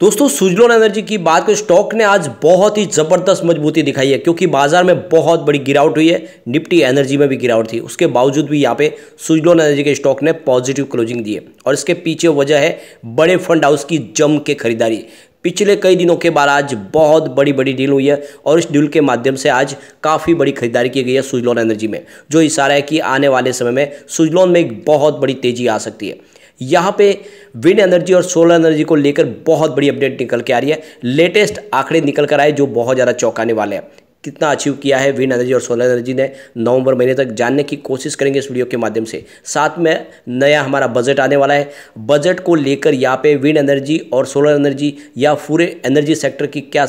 दोस्तों सुजलोन एनर्जी की बात करें स्टॉक ने आज बहुत ही ज़बरदस्त मजबूती दिखाई है क्योंकि बाजार में बहुत बड़ी गिरावट हुई है निफ्टी एनर्जी में भी गिरावट थी उसके बावजूद भी यहाँ पे सुजलोन एनर्जी के स्टॉक ने पॉजिटिव क्लोजिंग दी है और इसके पीछे वजह है बड़े फंड हाउस की जम के खरीदारी पिछले कई दिनों के बाद आज बहुत बड़ी बड़ी डील हुई है और इस डील के माध्यम से आज काफ़ी बड़ी खरीदारी की गई है सुजलोन एनर्जी में जो इशारा है कि आने वाले समय में सुजलोन में एक बहुत बड़ी तेजी आ सकती है यहाँ पे विंड एनर्जी और सोलर एनर्जी को लेकर बहुत बड़ी अपडेट निकल के आ रही है लेटेस्ट आंकड़े निकल कर आए जो बहुत ज़्यादा चौंकाने वाले हैं कितना अचीव किया है विंड एनर्जी और सोलर एनर्जी ने नवंबर महीने तक जानने की कोशिश करेंगे इस वीडियो के माध्यम से साथ में नया हमारा बजट आने वाला है बजट को लेकर यहाँ पे विंड एनर्जी और सोलर एनर्जी या पूरे एनर्जी सेक्टर की क्या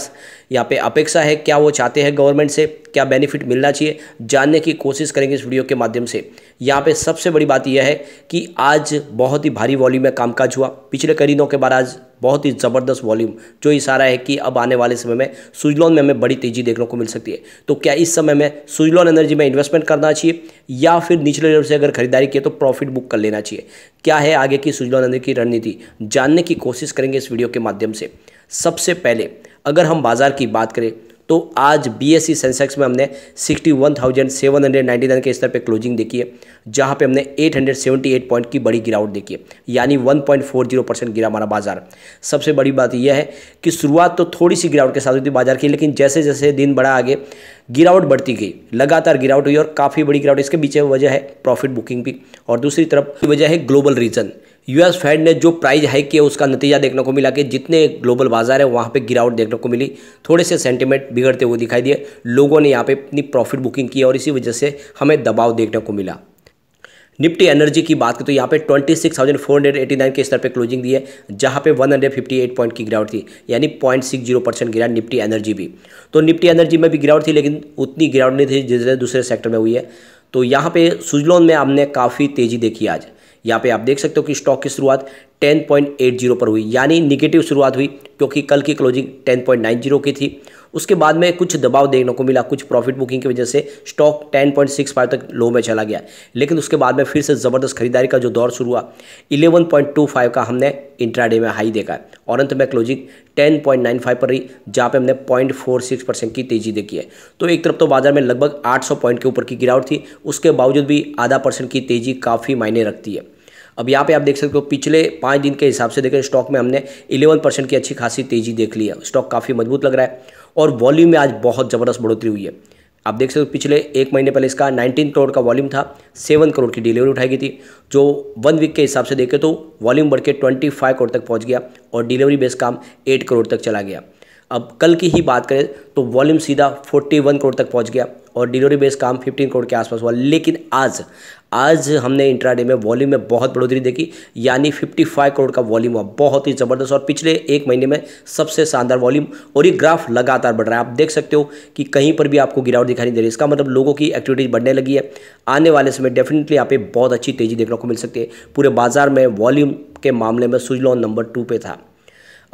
यहाँ पे अपेक्षा है क्या वो चाहते हैं गवर्नमेंट से क्या बेनिफिट मिलना चाहिए जानने की कोशिश करेंगे इस वीडियो के माध्यम से यहाँ पे सबसे बड़ी बात यह है कि आज बहुत ही भारी वॉल्यूम में कामकाज हुआ पिछले कई दिनों के बाद आज बहुत ही ज़बरदस्त वॉल्यूम जो इशारा है कि अब आने वाले समय में सुजलॉन में हमें बड़ी तेज़ी देखने को मिल सकती है तो क्या इस समय में सुजलॉन एनर्जी में इन्वेस्टमेंट करना चाहिए या फिर निचले लेवल से अगर खरीदारी की तो प्रॉफिट बुक कर लेना चाहिए क्या है आगे की सुजलॉन एनर्जी की रणनीति जानने की कोशिश करेंगे इस वीडियो के माध्यम से सबसे पहले अगर हम बाज़ार की बात करें तो आज सी सेंसेक्स में हमने 61,799 के स्तर पे क्लोजिंग देखी है जहाँ पे हमने 878 पॉइंट की बड़ी गिरावट देखी है यानी 1.40 परसेंट गिरा हमारा बाजार सबसे बड़ी बात यह है कि शुरुआत तो थोड़ी सी गिरावट के साथ हुई थी बाजार की लेकिन जैसे जैसे दिन बढ़ा आगे गिरावट बढ़ती गई लगातार गिरावट हुई और काफ़ी बड़ी गिरावट इसके पीछे वजह है प्रॉफिट बुकिंग भी और दूसरी तरफ वजह है ग्लोबल रीजन यूएस फेड ने जो प्राइज हाइक किया उसका नतीजा देखने को मिला कि जितने ग्लोबल बाजार है वहाँ पे गिरावट देखने को मिली थोड़े से सेंटीमेंट बिगड़ते हुए दिखाई दिए लोगों ने यहाँ पे अपनी प्रॉफिट बुकिंग की और इसी वजह से हमें दबाव देखने को मिला निफ्टी एनर्जी की बात करें तो यहाँ पे 26,489 के स्तर पे क्लोजिंग दी है जहाँ पे 158 पॉइंट की गिरावट थी यानी 0.60 परसेंट गिरा निफ्टी एनर्जी भी तो निफ्टी एनर्जी में भी गिरावट थी लेकिन उतनी गिरावट नहीं थी जिस दूसरे सेक्टर में हुई है तो यहाँ पे सुजलोन में हमने काफ़ी तेज़ी देखी आज यहाँ पे आप देख सकते हो कि स्टॉक की शुरुआत 10.80 पर हुई यानी निगेटिव शुरुआत हुई क्योंकि कल की क्लोजिंग 10.90 की थी उसके बाद में कुछ दबाव देखने को मिला कुछ प्रॉफिट बुकिंग की वजह से स्टॉक 10.65 तक लो में चला गया लेकिन उसके बाद में फिर से ज़बरदस्त खरीदारी का जो दौर शुरू हुआ 11.25 का हमने इंट्राडे में हाई देखा है और अंत में क्लोजिंग 10.95 पर रही जहाँ पे हमने 0.46 परसेंट की तेज़ी देखी है तो एक तरफ तो बाजार में लगभग 800 पॉइंट के ऊपर की गिरावट थी उसके बावजूद भी आधा परसेंट की तेज़ी काफ़ी मायने रखती है अब यहाँ पे आप देख सकते हो पिछले पाँच दिन के हिसाब से देखें स्टॉक में हमने 11 परसेंट की अच्छी खासी तेजी देख ली है स्टॉक काफ़ी मजबूत लग रहा है और वॉल्यूम में आज बहुत ज़बरदस्त बढ़ोतरी हुई है आप देख सकते हो पिछले एक महीने पहले इसका नाइनटीन करोड़ का वॉल्यूम था सेवन करोड़ की डिलीवरी उठाई गई थी जो वन वीक के हिसाब से देखें तो वॉल्यूम बढ़ के करोड़ तक पहुँच गया और डिलीवरी बेस काम एट करोड़ तक चला गया अब कल की ही बात करें तो वॉल्यूम सीधा 41 करोड़ तक पहुंच गया और डिलीवरी बेस काम 15 करोड़ के आसपास हुआ लेकिन आज आज हमने इंट्राडे में वॉल्यूम में बहुत बढ़ोतरी देखी यानी 55 करोड़ का वॉल्यूम हुआ बहुत ही ज़बरदस्त और पिछले एक महीने में सबसे शानदार वॉल्यूम और ये ग्राफ लगातार बढ़ रहा है आप देख सकते हो कि कहीं पर भी आपको गिरावट दिखाई नहीं दे रही इसका मतलब लोगों की एक्टिविटीज़ बढ़ने लगी है आने वाले समय डेफिनेटली यहाँ पे बहुत अच्छी तेज़ी देखने को मिल सकती है पूरे बाजार में वॉल्यूम के मामले में सुजलॉन नंबर टू पे था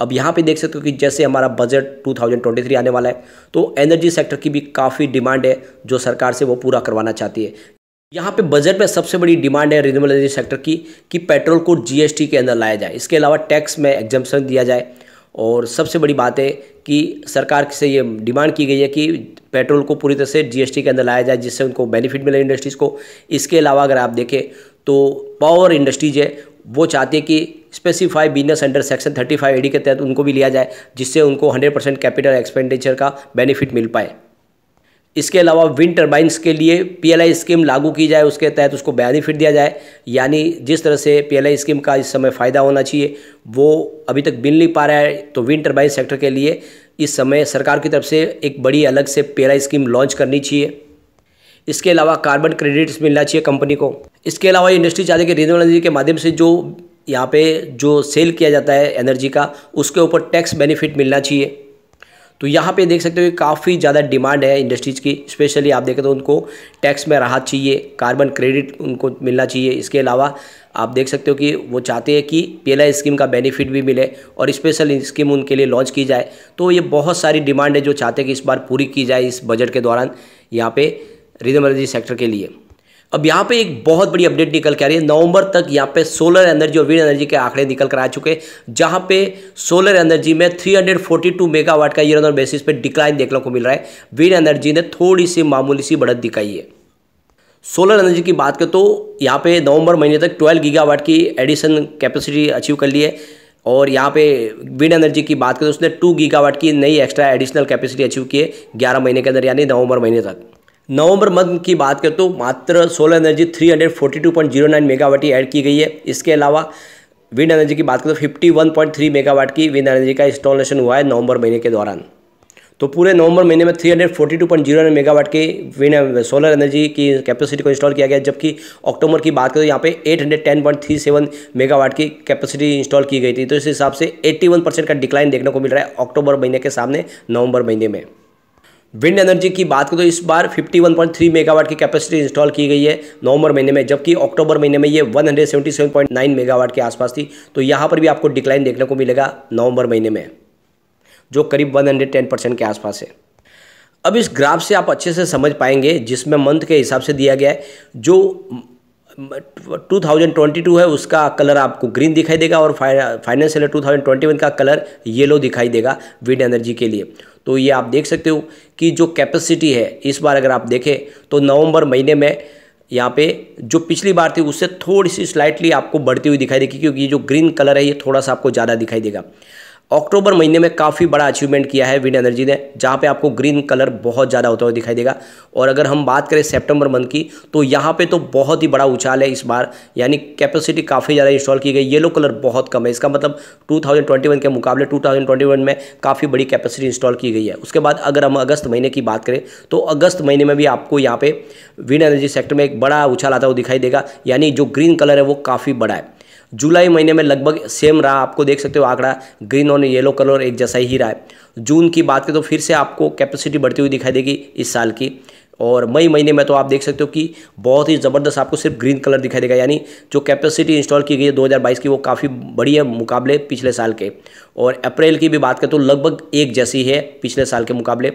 अब यहाँ पे देख सकते हो कि जैसे हमारा बजट 2023 आने वाला है तो एनर्जी सेक्टर की भी काफ़ी डिमांड है जो सरकार से वो पूरा करवाना चाहती है यहाँ पे बजट में सबसे बड़ी डिमांड है रिन्यूबल एनर्जी सेक्टर की कि पेट्रोल को जीएसटी के अंदर लाया जाए इसके अलावा टैक्स में एग्जम्पन दिया जाए और सबसे बड़ी बात है कि सरकार से ये डिमांड की गई है कि पेट्रोल को पूरी तरह से जीएसटी के अंदर लाया जाए जिससे उनको बेनिफिट मिले इंडस्ट्रीज़ को इसके अलावा अगर आप देखें तो पावर इंडस्ट्रीज है वो चाहती है कि specify business under section thirty five के तहत उनको भी लिया जाए जिससे उनको हंड्रेड परसेंट कैपिटल एक्सपेंडिचर का बेनिफिट मिल पाए इसके अलावा विंड टर्बाइंस के लिए पीएलआई स्कीम लागू की जाए उसके तहत उसको बेनिफिट दिया जाए यानी जिस तरह से पीएलआई स्कीम का इस समय फ़ायदा होना चाहिए वो अभी तक मिल नहीं पा रहा है तो विंड टर्बाइन सेक्टर के लिए इस समय सरकार की तरफ से एक बड़ी अलग से पीएलआई स्कीम लॉन्च करनी चाहिए इसके अलावा कार्बन क्रेडिट्स मिलना चाहिए कंपनी को इसके अलावा इंडस्ट्री चाहते कि रिजनोलॉजी के माध्यम से जो यहाँ पे जो सेल किया जाता है एनर्जी का उसके ऊपर टैक्स बेनिफिट मिलना चाहिए तो यहाँ पे देख सकते हो कि काफ़ी ज़्यादा डिमांड है इंडस्ट्रीज़ की स्पेशली आप देखें तो उनको टैक्स में राहत चाहिए कार्बन क्रेडिट उनको मिलना चाहिए इसके अलावा आप देख सकते हो कि वो चाहते हैं कि पीएलआई स्कीम का बेनिफिट भी मिले और स्पेशल स्कीम उनके लिए लॉन्च की जाए तो ये बहुत सारी डिमांड है जो चाहते हैं कि इस बार पूरी की जाए इस बजट के दौरान यहाँ पर रिजनल एनर्जी सेक्टर के लिए अब यहाँ पे एक बहुत बड़ी अपडेट निकल के आ रही है नवंबर तक यहाँ पे सोलर एनर्जी और विंड एनर्जी के आंकड़े निकल कर आ चुके हैं जहाँ पे सोलर एनर्जी में 342 मेगावाट का ईयर ऑन बेसिस पे डिक्लाइन देखने को मिल रहा है विंड एनर्जी ने थोड़ी सी मामूली सी बढ़त दिखाई है सोलर एनर्जी की बात करें तो यहाँ पे नवंबर महीने तक ट्वेल्व गीगावाट की एडिशन कैपेसिटी अचीव कर ली है और यहाँ पे विंड एनर्जी की बात करें तो उसने टू गीगा की नई एक्स्ट्रा एडिशनल कैपेसिटी अचीव की है ग्यारह महीने के अंदर यानी नवंबर महीने तक नवंबर मंथ की बात करें तो मात्र सोलर एनर्जी 342.09 मेगावाट ही ऐड की गई है इसके अलावा विंड एनर्जी की बात करें तो 51.3 मेगावाट की विंड एनर्जी का इंस्टॉलेशन हुआ है नवंबर महीने के दौरान तो पूरे नवंबर महीने में 342.09 मेगावाट के विंड सोलर एनर्जी की कैपेसिटी को इंस्टॉल किया गया जबकि अक्टूबर की बात करें तो यहाँ पे 810.37 मेगावाट की कैपेसिटी इंस्टॉल की गई थी तो इस हिसाब से 81 परसेंट का डिक्लाइन देखने को मिल रहा है अक्टूबर महीने के सामने नवंबर महीने में विंड एनर्जी की बात करें तो इस बार 51.3 मेगावाट की कैपेसिटी इंस्टॉल की गई है नवंबर महीने में जबकि अक्टूबर महीने में ये 177.9 मेगावाट के आसपास थी तो यहाँ पर भी आपको डिक्लाइन देखने को मिलेगा नवंबर महीने में जो करीब 110 परसेंट के आसपास है अब इस ग्राफ से आप अच्छे से समझ पाएंगे जिसमें मंथ के हिसाब से दिया गया है जो 2022 है उसका कलर आपको ग्रीन दिखाई देगा और फाइनेंशियल ट्वेंटी वन का कलर येलो दिखाई देगा विंड एनर्जी के लिए तो ये आप देख सकते हो कि जो कैपेसिटी है इस बार अगर आप देखें तो नवंबर महीने में यहाँ पे जो पिछली बार थी उससे थोड़ी सी स्लाइटली आपको बढ़ती हुई दिखाई देगी क्योंकि ये जो ग्रीन कलर है ये थोड़ा सा आपको ज़्यादा दिखाई देगा अक्टूबर महीने में काफ़ी बड़ा अचीवमेंट किया है विंड एनर्जी ने जहाँ पे आपको ग्रीन कलर बहुत ज़्यादा होता हुआ दिखाई देगा और अगर हम बात करें सितंबर मंथ की तो यहाँ पे तो बहुत ही बड़ा उछाल है इस बार यानी कैपेसिटी काफ़ी ज़्यादा इंस्टॉल की गई येलो कलर बहुत कम है इसका मतलब 2021 के मुकाबले 2021 में काफ़ी बड़ी कैपेसिटी इंस्टॉल की गई है उसके बाद अगर हम अगस्त महीने की बात करें तो अगस्त महीने में भी आपको यहाँ पर विंड एनर्जी सेक्टर में एक बड़ा उछाल आता हुआ दिखाई देगा यानी जो ग्रीन कलर है वो काफ़ी बड़ा है जुलाई महीने में लगभग सेम रहा आपको देख सकते हो आंकड़ा ग्रीन और येलो कलर एक जैसा ही रहा है जून की बात करें तो फिर से आपको कैपेसिटी बढ़ती हुई दिखाई देगी इस साल की और मई महीने में तो आप देख सकते हो कि बहुत ही ज़बरदस्त आपको सिर्फ ग्रीन कलर दिखाई देगा यानी जो कैपेसिटी इंस्टॉल की गई है 2022 की वो काफ़ी बड़ी है मुकाबले पिछले साल के और अप्रैल की भी बात करें तो लगभग एक जैसी है पिछले साल के मुकाबले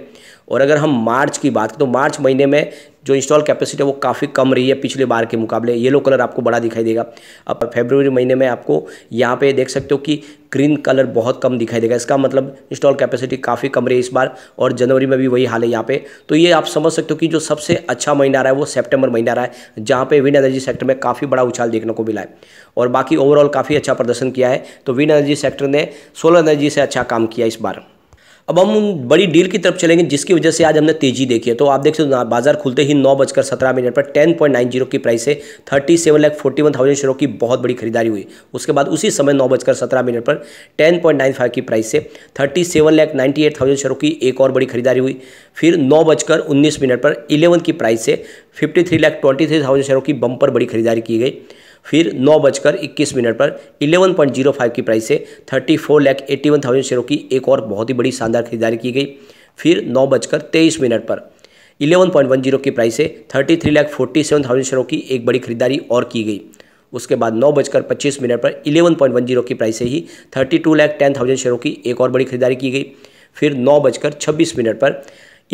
और अगर हम मार्च की बात करें तो मार्च महीने में जो इंस्टॉल कैपेसिटी है वो काफ़ी कम रही है पिछले बार के मुकाबले येलो कलर आपको बड़ा दिखाई देगा अब फेब्रवरी महीने में आपको यहाँ पे देख सकते हो कि ग्रीन कलर बहुत कम दिखाई देगा इसका मतलब इंस्टॉल कैपेसिटी काफ़ी कम रही है इस बार और जनवरी में भी वही हाल है यहाँ पे तो ये आप समझ सकते हो कि जो सबसे अच्छा महीना रहा है वो सेप्टेम्बर महीना रहा है जहाँ पर विंड एनर्जी सेक्टर में काफ़ी बड़ा उछाल देखने को मिला है और बाकी ओवरऑल काफ़ी अच्छा प्रदर्शन किया है तो विंड एनर्जी सेक्टर ने सोलर एनर्जी से अच्छा काम किया इस बार अब हम उन बड़ी डील की तरफ चलेंगे जिसकी वजह से आज हमने तेजी देखी है तो आप देख सकते हो बाजार खुलते ही नौ बजकर सत्रह मिनट पर टेन पॉइंट नाइन जीरो की प्राइस से thirty seven lakh forty one thousand शेयरों की बहुत बड़ी खरीदारी हुई उसके बाद उसी समय नौ बजकर सत्रह मिनट पर टेन पॉइंट नाइन फाइव की प्राइस से thirty seven lakh ninety eight thousand शेयरों की एक और बड़ी खरीदारी हुई फिर नौ बजकर उन्नीस मिनट पर इलेवन की प्राइस से fifty three lakh twenty three thousand शेयरों की बम्पर बड़ी खरीदारी की गई फिर नौ बजकर इक्कीस मिनट पर इलेवन पॉइंट जीरो फाइव की प्राइस से thirty four lakh eighty one thousand शेयरों की एक और बहुत ही बड़ी शानदार खरीदारी की गई फिर नौ बजकर तेईस मिनट पर इलेवन पॉइंट वन जीरो की प्राइस से thirty three lakh forty seven thousand शेयरों की एक बड़ी खरीदारी और की गई उसके बाद नौ बजकर पच्चीस मिनट पर इलेवन पॉइंट वन जीरो की प्राइस से ही thirty two lakh ten thousand शेयरों की एक और बड़ी खरीदारी की गई फिर नौ बजकर छब्बीस मिनट पर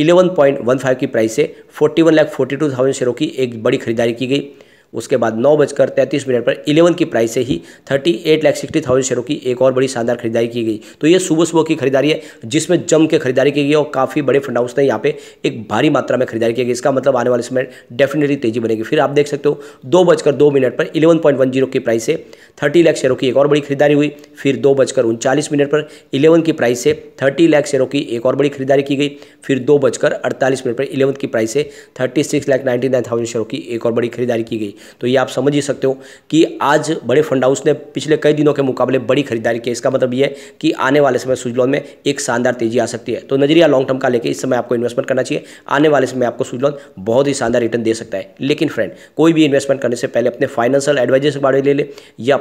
इलेवन पॉइंट वन फाइव की प्राइस से forty one lakh forty two thousand शेयरों की एक बड़ी खरीदारी की गई उसके बाद नौ बजकर तैंतीस मिनट पर इलेवन की प्राइस से ही thirty eight lakh sixty thousand शेयरों की एक और बड़ी शानदार खरीदारी की गई तो ये सुबह सुबह की खरीदारी है जिसमें जम के खरीदारी की गई और काफ़ी बड़े फंड हाउस ने यहाँ पे एक भारी मात्रा में खरीदारी की गई इसका मतलब आने वाले समय डेफिनेटली तेजी बनेगी फिर आप देख सकते हो दो बजकर दो मिनट पर इलेवन पॉइंट वन जीरो की प्राइस से थर्टी लाख शेयरों की एक और बड़ी खरीदारी हुई फिर दो बजकर उनचालीस मिनट पर इलेवन की प्राइस से थर्टी लाख शेयरों की एक और बड़ी खरीदारी की गई फिर दो बजकर अड़तालीस मिनट पर इलेवन की प्राइस से thirty six lakh ninety nine thousand शेयरों की एक और बड़ी खरीदारी की गई तो ये आप समझ ही सकते हो कि आज बड़े फंड हाउस ने पिछले कई दिनों के मुकाबले बड़ी खरीदारी की इसका मतलब ये है कि आने वाले समय सुजलॉन में एक शानदार तेजी आ सकती है तो नजरिया लॉन्ग टर्म का लेकर इस समय आपको इन्वेस्टमेंट करना चाहिए आने वाले समय आपको सुजलॉन बहुत ही शानदार रिटर्न दे सकता है लेकिन फ्रेंड कोई भी इन्वेस्टमेंट करने से पहले अपने फाइनेंशियल एडवाइजर से बारे ले ले या